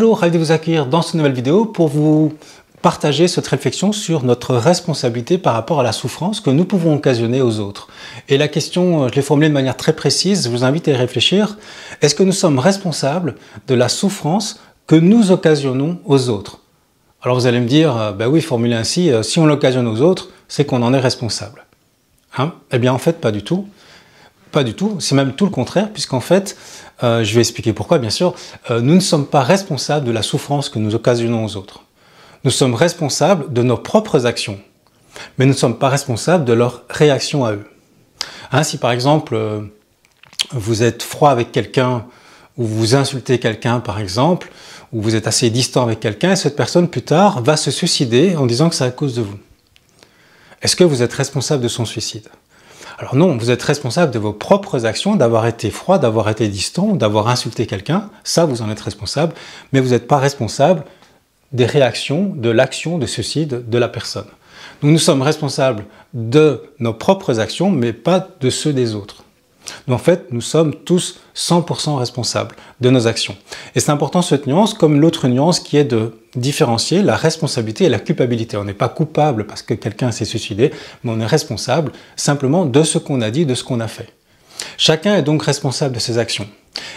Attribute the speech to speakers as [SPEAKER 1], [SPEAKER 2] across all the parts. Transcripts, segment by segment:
[SPEAKER 1] Bonjour, ravi de vous accueillir dans cette nouvelle vidéo pour vous partager cette réflexion sur notre responsabilité par rapport à la souffrance que nous pouvons occasionner aux autres. Et la question, euh, je l'ai formulée de manière très précise, je vous invite à y réfléchir. Est-ce que nous sommes responsables de la souffrance que nous occasionnons aux autres Alors vous allez me dire, euh, ben oui, formulé ainsi, euh, si on l'occasionne aux autres, c'est qu'on en est responsable. Hein eh bien en fait, pas du tout. Pas du tout, c'est même tout le contraire, puisqu'en fait, euh, je vais expliquer pourquoi, bien sûr, euh, nous ne sommes pas responsables de la souffrance que nous occasionnons aux autres. Nous sommes responsables de nos propres actions, mais nous ne sommes pas responsables de leur réaction à eux. Ainsi, hein, si par exemple, euh, vous êtes froid avec quelqu'un, ou vous insultez quelqu'un par exemple, ou vous êtes assez distant avec quelqu'un, et cette personne plus tard va se suicider en disant que c'est à cause de vous. Est-ce que vous êtes responsable de son suicide alors non, vous êtes responsable de vos propres actions, d'avoir été froid, d'avoir été distant, d'avoir insulté quelqu'un, ça vous en êtes responsable, mais vous n'êtes pas responsable des réactions, de l'action, de ceci, de, la personne. Nous, nous sommes responsables de nos propres actions, mais pas de ceux des autres en fait, nous sommes tous 100% responsables de nos actions. Et c'est important cette nuance, comme l'autre nuance qui est de différencier la responsabilité et la culpabilité. On n'est pas coupable parce que quelqu'un s'est suicidé, mais on est responsable simplement de ce qu'on a dit, de ce qu'on a fait. Chacun est donc responsable de ses actions.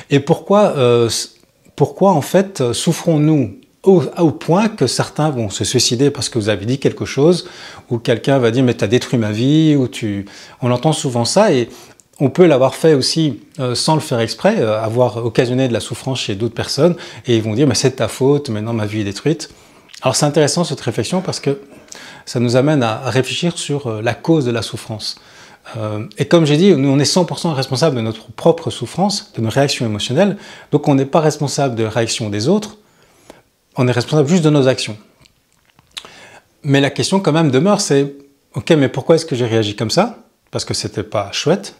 [SPEAKER 1] Et pourquoi, euh, en fait, euh, souffrons-nous au, point que certains vont se suicider parce que vous avez dit quelque chose, ou quelqu'un va dire mais tu as détruit ma vie, ou tu... On entend souvent ça, et on peut l'avoir fait aussi euh, sans le faire exprès, euh, avoir occasionné de la souffrance chez d'autres personnes, et ils vont dire mais c'est ta faute, maintenant ma vie est détruite. Alors c'est intéressant cette réflexion parce que ça nous amène à réfléchir sur euh, la cause de la souffrance. et comme j'ai dit, nous, on est 100% responsable de notre propre souffrance, de nos réactions émotionnelles, donc on n'est pas responsable de la réaction des autres, on est responsable juste de nos actions. Mais la question quand même demeure, c'est, ok, mais pourquoi est-ce que j'ai réagi comme ça Parce que c'était pas chouette,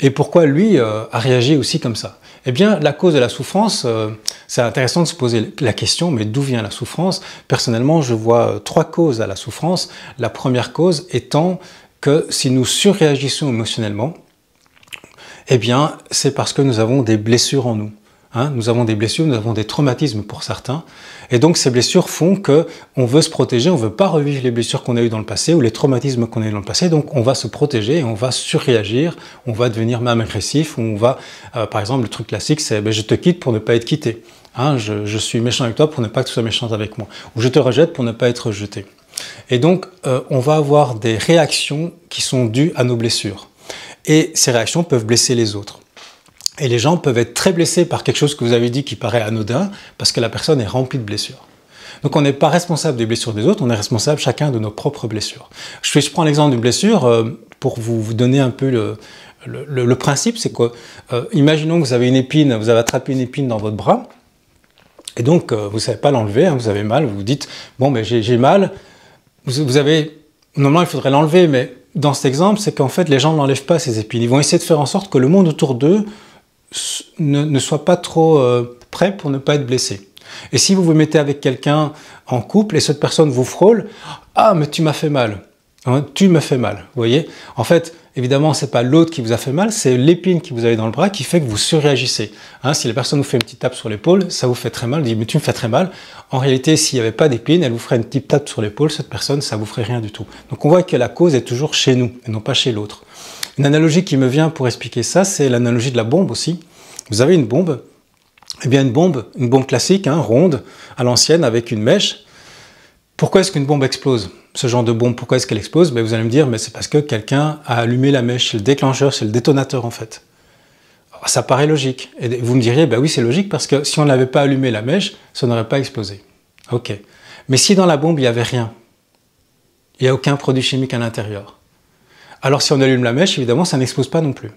[SPEAKER 1] et pourquoi lui euh, a réagi aussi comme ça. Eh bien, la cause de la souffrance, euh, c'est intéressant de se poser la question, mais d'où vient la souffrance Personnellement, je vois euh, trois causes à la souffrance. La première cause étant que si nous surréagissons émotionnellement, eh bien, c'est parce que nous avons des blessures en nous. Hein, nous avons des blessures, nous avons des traumatismes pour certains. Et donc ces blessures font que on veut se protéger, on ne veut pas revivre les blessures qu'on a eues dans le passé ou les traumatismes qu'on a eu dans le passé. Donc on va se protéger, on va surréagir, on va devenir même agressif, on va, euh, par exemple, le truc classique, c'est ben, je te quitte pour ne pas être quitté. Hein, je, suis méchant avec toi pour ne pas que tu sois méchant avec moi. Ou je te rejette pour ne pas être jeté ». Et donc euh, on va avoir des réactions qui sont dues à nos blessures. Et ces réactions peuvent blesser les autres. Et les gens peuvent être très blessés par quelque chose que vous avez dit qui paraît anodin, parce que la personne est remplie de blessures. Donc on n'est pas responsable des blessures des autres, on est responsable chacun de nos propres blessures. Je, prends l'exemple d'une blessure euh, pour vous, donner un peu le, principe, c'est quoi euh, imaginons que vous avez une épine, vous avez attrapé une épine dans votre bras, et donc euh, vous ne savez pas l'enlever, hein, vous avez mal, vous vous dites, bon mais ben, j'ai mal, vous, vous avez, normalement il faudrait l'enlever, mais dans cet exemple, c'est qu'en fait les gens n'enlèvent pas ces épines, ils vont essayer de faire en sorte que le monde autour d'eux ne, sois pas trop euh, prêt pour ne pas être blessé. Et si vous vous mettez avec quelqu'un en couple et cette personne vous frôle, ah mais tu m'as fait mal, hein, tu me fais mal, vous voyez. En fait, évidemment, ce n'est pas l'autre qui vous a fait mal, c'est l'épine qui vous avez dans le bras qui fait que vous surréagissez. Hein, si la personne vous fait une petite tape sur l'épaule, ça vous fait très mal, vous dites, mais tu me fais très mal. En réalité, s'il n'y avait pas d'épine, elle vous ferait une petite tape sur l'épaule, cette personne, ça ne vous ferait rien du tout. Donc on voit que la cause est toujours chez nous et non pas chez l'autre. Une analogie qui me vient pour expliquer ça, c'est l'analogie de la bombe aussi. Vous avez une bombe, et eh bien une bombe, une bombe classique, hein, ronde, à l'ancienne, avec une mèche. Pourquoi est-ce qu'une bombe explose Ce genre de bombe, pourquoi est-ce qu'elle explose ben, Vous allez me dire, mais c'est parce que quelqu'un a allumé la mèche, c'est le déclencheur, c'est le détonateur en fait. Ah, ça paraît logique. Et vous me direz, ben oui, c'est logique parce que si on n'avait pas allumé la mèche, ça n'aurait pas explosé. Ok. Mais si dans la bombe, il n'y avait rien, il n'y a aucun produit chimique à l'intérieur, alors si on allume la mèche, évidemment, ça n'explose pas non plus.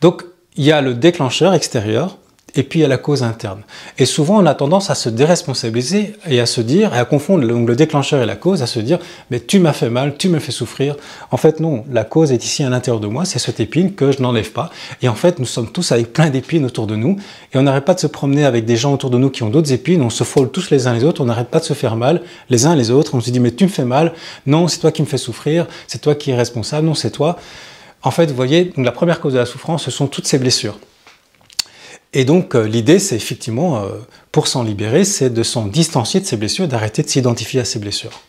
[SPEAKER 1] Donc il y a le déclencheur extérieur et puis à la cause interne. Et souvent, on a tendance à se déresponsabiliser et à se dire, et à confondre donc, le déclencheur et la cause, à se dire, mais tu m'as fait mal, tu me fais souffrir. En fait, non, la cause est ici à l'intérieur de moi, c'est cette épine que je n'enlève pas. Et en fait, nous sommes tous avec plein d'épines autour de nous, et on n'arrête pas de se promener avec des gens autour de nous qui ont d'autres épines, on se frôle tous les uns les autres, on n'arrête pas de se faire mal les uns les autres, on se dit, mais tu me fais mal, non, c'est toi qui me fais souffrir, c'est toi qui es responsable, non, c'est toi. En fait, vous voyez, la première cause de la souffrance, ce sont toutes ces blessures. Et donc euh, l'idée, c'est effectivement, euh, pour s'en libérer, c'est de s'en distancier de ses blessures, d'arrêter de s'identifier à ses blessures.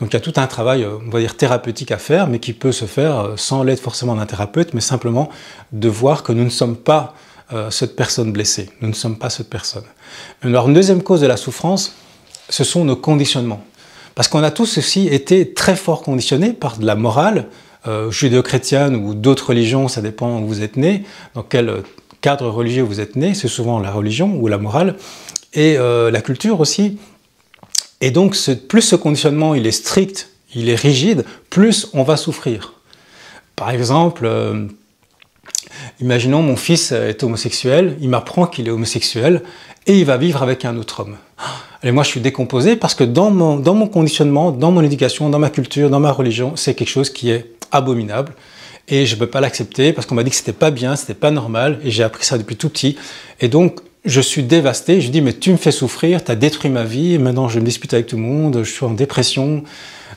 [SPEAKER 1] Donc il y a tout un travail, euh, on va dire, thérapeutique à faire, mais qui peut se faire sans l'aide forcément d'un thérapeute, mais simplement de voir que nous ne sommes pas cette personne blessée, nous ne sommes pas cette personne. Alors une deuxième cause de la souffrance, ce sont nos conditionnements. Parce qu'on a tous aussi été très fort conditionnés par de la morale, euh, judéo-chrétienne ou d'autres religions, ça dépend où vous êtes né, dans quelle cadre religieux où vous êtes né, c'est souvent la religion ou la morale, et euh, la culture aussi. Et donc, plus ce conditionnement il est strict, il est rigide, plus on va souffrir. Par exemple, euh, imaginons mon fils est homosexuel, il m'apprend qu'il est homosexuel, et il va vivre avec un autre homme. Et moi, je suis décomposé parce que dans mon conditionnement, dans mon éducation, dans ma culture, dans ma religion, c'est quelque chose qui est abominable et je ne peux pas l'accepter parce qu'on m'a dit que c'était pas bien, c'était pas normal et j'ai appris ça depuis tout petit. Et donc je suis dévasté, je dis mais tu me fais souffrir, tu as détruit ma vie, maintenant je me dispute avec tout le monde, je suis en dépression,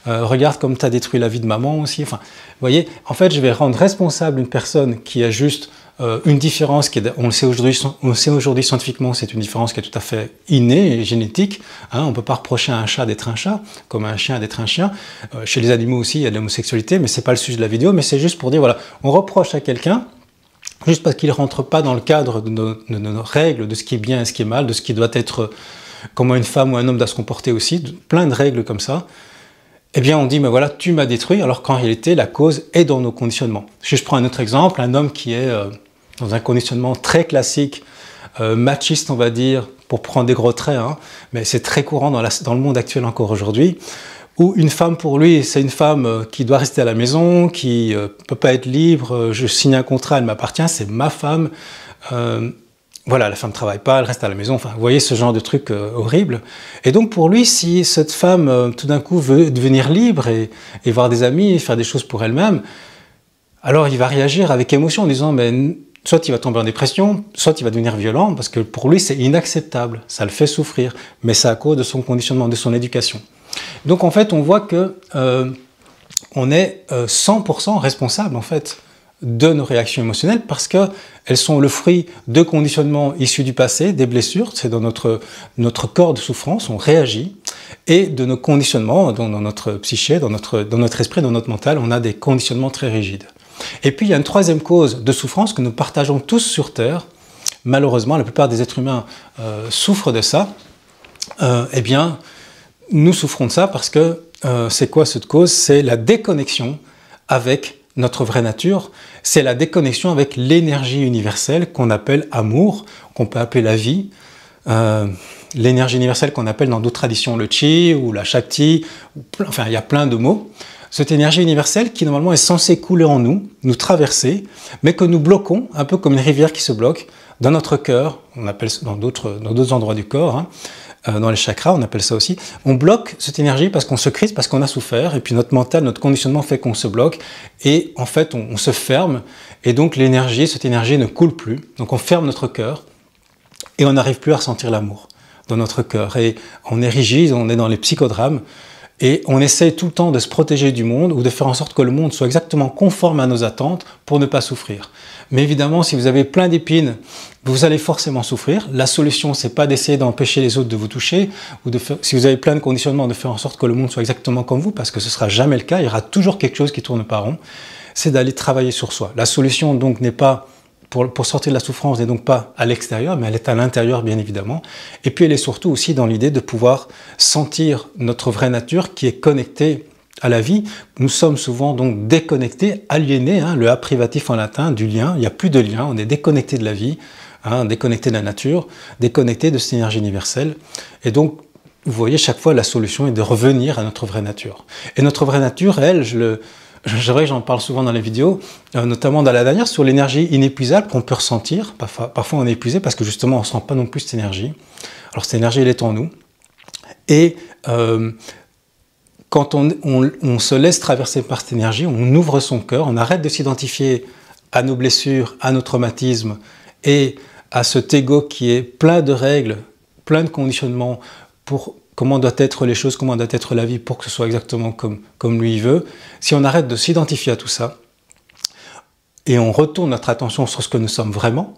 [SPEAKER 1] euh, regarde comme tu as détruit la vie de maman aussi. Enfin, vous voyez, en fait je vais rendre responsable une personne qui a juste euh, une différence qui est, on le sait aujourd'hui, on sait aujourd'hui scientifiquement, c'est une différence qui est tout à fait innée et génétique. Hein. on ne peut pas reprocher à un chat d'être un chat, comme un chien d'être un chien. Euh, chez les animaux aussi, il y a de l'homosexualité, mais ce n'est pas le sujet de la vidéo, mais c'est juste pour dire, voilà, on reproche à quelqu'un, juste parce qu'il ne rentre pas dans le cadre de nos, règles, de ce qui est bien et ce qui est mal, de ce qui doit être, euh, comment une femme ou un homme doit se comporter aussi, plein de règles comme ça eh bien on dit, mais voilà, tu m'as détruit, alors qu'en réalité, la cause est dans nos conditionnements. Si je prends un autre exemple, un homme qui est dans un conditionnement très classique, euh, machiste, on va dire, pour prendre des gros traits, hein, mais c'est très courant dans, la, dans, le monde actuel encore aujourd'hui, où une femme pour lui, c'est une femme euh, qui doit rester à la maison, qui ne euh, peut pas être libre, euh, je signe un contrat, elle m'appartient, c'est ma femme. Euh, voilà, la femme ne travaille pas, elle reste à la maison. Enfin, vous voyez ce genre de truc horribles. horrible. Et donc pour lui, si cette femme tout d'un coup veut devenir libre et, voir des amis, faire des choses pour elle-même, alors il va réagir avec émotion en disant mais soit il va tomber en dépression, soit il va devenir violent, parce que pour lui, c'est inacceptable, ça le fait souffrir, mais c'est à cause de son conditionnement, de son éducation. Donc en fait, on voit que euh, on est 100% euh, responsable en fait de nos réactions émotionnelles parce que elles sont le fruit de conditionnements issus du passé, des blessures, c'est dans notre, notre corps de souffrance, on réagit, et de nos conditionnements dans, dans notre psyché, dans notre, dans notre esprit, dans notre mental, on a des conditionnements très rigides. Et puis il y a une troisième cause de souffrance que nous partageons tous sur Terre. Malheureusement, la plupart des êtres humains euh, souffrent de ça. Euh, eh bien, nous souffrons de ça parce que euh, c'est quoi cette cause C'est la déconnexion avec notre vraie nature, c'est la déconnexion avec l'énergie universelle qu'on appelle amour, qu'on peut appeler la vie, l'énergie universelle qu'on appelle dans d'autres traditions le chi ou la shakti, enfin il y a plein de mots cette énergie universelle qui normalement est censée couler en nous, nous traverser, mais que nous bloquons, un peu comme une rivière qui se bloque, dans notre cœur, on appelle ça dans d'autres, endroits du corps, hein. euh, dans les chakras, on appelle ça aussi. On bloque cette énergie parce qu'on se crise, parce qu'on a souffert, et puis notre mental, notre conditionnement fait qu'on se bloque, et en fait on, on se ferme, et donc l'énergie, cette énergie ne coule plus. Donc on ferme notre cœur, et on n'arrive plus à ressentir l'amour dans notre cœur, et on est rigide, on est dans les psychodrames, et on essaye tout le temps de se protéger du monde ou de faire en sorte que le monde soit exactement conforme à nos attentes pour ne pas souffrir. Mais évidemment, si vous avez plein d'épines, vous allez forcément souffrir. La solution, n'est pas d'essayer d'empêcher les autres de vous toucher ou de si vous avez plein de conditionnements, de faire en sorte que le monde soit exactement comme vous parce que ce sera jamais le cas. Il y aura toujours quelque chose qui tourne pas rond. C'est d'aller travailler sur soi. La solution, donc, n'est pas pour, sortir de la souffrance n'est donc pas à l'extérieur, mais elle est à l'intérieur, bien évidemment. Et puis elle est surtout aussi dans l'idée de pouvoir sentir notre vraie nature qui est connectée à la vie. Nous sommes souvent donc déconnectés, aliénés, hein, le A privatif en latin, du lien. Il n'y a plus de lien, on est déconnecté de la vie, hein, déconnecté de la nature, déconnecté de cette énergie universelle. Et donc, vous voyez, chaque fois, la solution est de revenir à notre vraie nature. Et notre vraie nature, elle, je le c'est vrai que j'en parle souvent dans les vidéos, euh, notamment dans la dernière, sur l'énergie inépuisable qu'on peut ressentir. Parfois, on est épuisé parce que justement, on ne sent pas non plus cette énergie. Alors, cette énergie, elle est en nous. Et euh, quand on, se laisse traverser par cette énergie, on ouvre son cœur, on arrête de s'identifier à nos blessures, à nos traumatismes et à cet ego qui est plein de règles, plein de conditionnements pour comment doivent être les choses, comment doit être la vie pour que ce soit exactement comme, comme lui veut, si on arrête de s'identifier à tout ça et on retourne notre attention sur ce que nous sommes vraiment,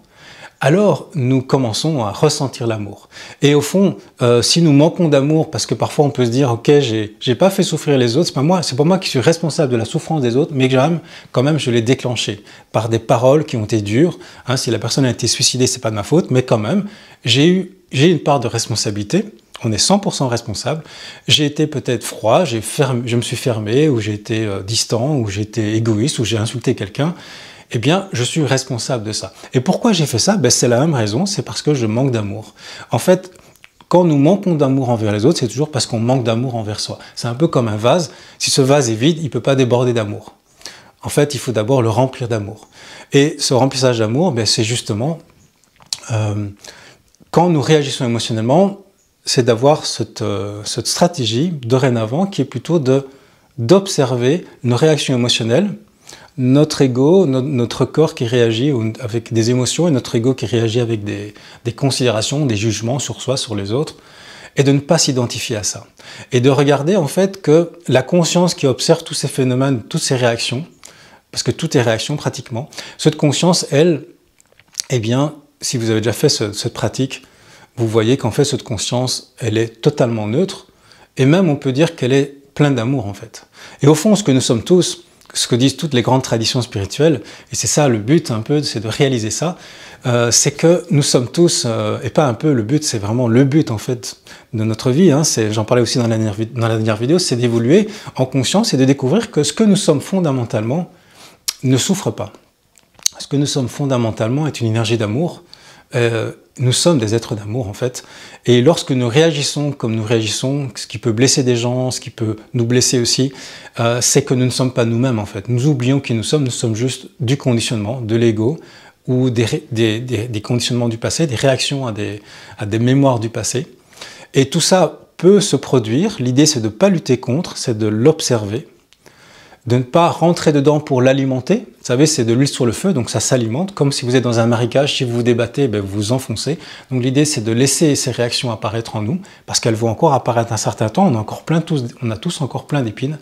[SPEAKER 1] alors nous commençons à ressentir l'amour. Et au fond, euh, si nous manquons d'amour, parce que parfois on peut se dire, ok, j'ai pas fait souffrir les autres, c'est pas moi, c'est pas moi qui suis responsable de la souffrance des autres, mais quand même, quand même, je l'ai déclenché par des paroles qui ont été dures. Hein, si la personne a été suicidée, c'est pas de ma faute, mais quand même, j'ai eu, j'ai une part de responsabilité. On est 100% responsable. J'ai été peut-être froid, fermé, je me suis fermé, ou j'ai été euh, distant, ou j'ai été égoïste, ou j'ai insulté quelqu'un. Eh bien, je suis responsable de ça. Et pourquoi j'ai fait ça ben, C'est la même raison, c'est parce que je manque d'amour. En fait, quand nous manquons d'amour envers les autres, c'est toujours parce qu'on manque d'amour envers soi. C'est un peu comme un vase. Si ce vase est vide, il ne peut pas déborder d'amour. En fait, il faut d'abord le remplir d'amour. Et ce remplissage d'amour, ben, c'est justement euh, quand nous réagissons émotionnellement, c'est d'avoir euh, cette, stratégie dorénavant qui est plutôt d'observer nos réactions émotionnelles, notre ego, notre corps qui réagit avec des émotions et notre ego qui réagit avec des, considérations, des jugements sur soi, sur les autres, et de ne pas s'identifier à ça. Et de regarder en fait que la conscience qui observe tous ces phénomènes, toutes ces réactions, parce que tout est réaction pratiquement, cette conscience, elle, eh bien, si vous avez déjà fait cette pratique, vous voyez qu'en fait cette conscience, elle est totalement neutre, et même on peut dire qu'elle est pleine d'amour en fait. Et au fond, ce que nous sommes tous, ce que disent toutes les grandes traditions spirituelles, et c'est ça le but un peu, c'est de réaliser ça, euh, c'est que nous sommes tous, euh, et pas un peu le but, c'est vraiment le but en fait de notre vie, hein. j'en parlais aussi dans la dernière, dans vidéo, c'est d'évoluer en conscience et de découvrir que ce que nous sommes fondamentalement ne souffre pas. Ce que nous sommes fondamentalement est une énergie d'amour, euh, nous sommes des êtres d'amour en fait. Et lorsque nous réagissons comme nous réagissons, ce qui peut blesser des gens, ce qui peut nous blesser aussi, euh, c'est que nous ne sommes pas nous-mêmes en fait. Nous oublions qui nous sommes, nous sommes juste du conditionnement, de l'ego ou des, conditionnements du passé, des réactions à des, à des mémoires du passé. Et tout ça peut se produire. L'idée c'est de ne pas lutter contre, c'est de l'observer de ne pas rentrer dedans pour l'alimenter. Vous savez, c'est de l'huile sur le feu, donc ça s'alimente, comme si vous êtes dans un marécage, si vous vous débattez, ben, vous vous enfoncez. Donc l'idée, c'est de laisser ces réactions apparaître en nous, parce qu'elles vont encore apparaître un certain temps, on a, encore plein tous, on a tous encore plein d'épines.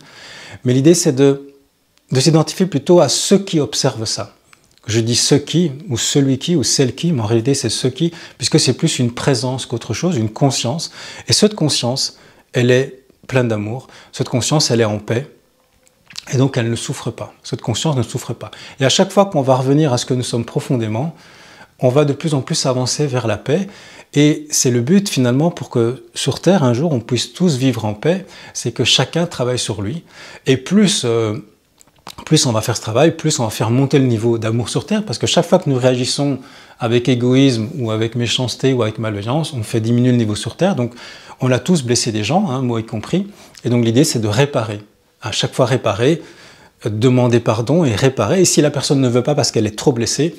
[SPEAKER 1] Mais l'idée, c'est de, de s'identifier plutôt à ceux qui observent ça. Je dis ceux qui, ou celui qui, ou celle qui, mais en réalité, c'est ceux qui, puisque c'est plus une présence qu'autre chose, une conscience. Et cette conscience, elle est pleine d'amour, cette conscience, elle est en paix, et donc elle ne souffre pas. Cette conscience ne souffre pas. Et à chaque fois qu'on va revenir à ce que nous sommes profondément, on va de plus en plus avancer vers la paix. Et c'est le but finalement pour que sur Terre, un jour, on puisse tous vivre en paix, c'est que chacun travaille sur lui. Et plus, euh, plus on va faire ce travail, plus on va faire monter le niveau d'amour sur Terre, parce que chaque fois que nous réagissons avec égoïsme ou avec méchanceté ou avec malveillance, on fait diminuer le niveau sur Terre. Donc on a tous blessé des gens, hein, moi y compris. Et donc l'idée, c'est de réparer à chaque fois réparer, demander pardon et réparer. Et si la personne ne veut pas parce qu'elle est trop blessée,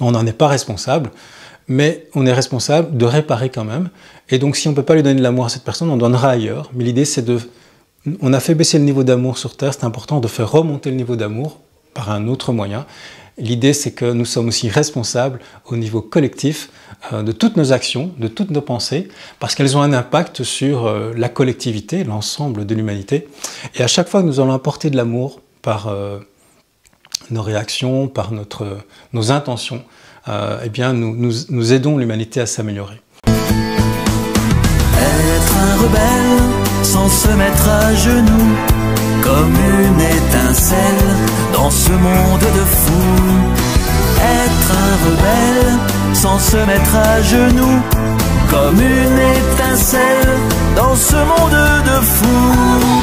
[SPEAKER 1] on n'en est pas responsable, mais on est responsable de réparer quand même. Et donc si on ne peut pas lui donner de l'amour à cette personne, on donnera ailleurs. Mais l'idée c'est de... On a fait baisser le niveau d'amour sur Terre, c'est important de faire remonter le niveau d'amour par un autre moyen. L'idée c'est que nous sommes aussi responsables au niveau collectif euh, de toutes nos actions, de toutes nos pensées, parce qu'elles ont un impact sur euh, la collectivité, l'ensemble de l'humanité. Et à chaque fois que nous allons apporter de l'amour par euh, nos réactions, par nos intentions, eh bien, nous, aidons l'humanité à s'améliorer. Être un rebelle sans se mettre à genoux, comme une étincelle dans ce monde de être un rebelle sans se mettre à genoux comme une étincelle dans ce monde de fous.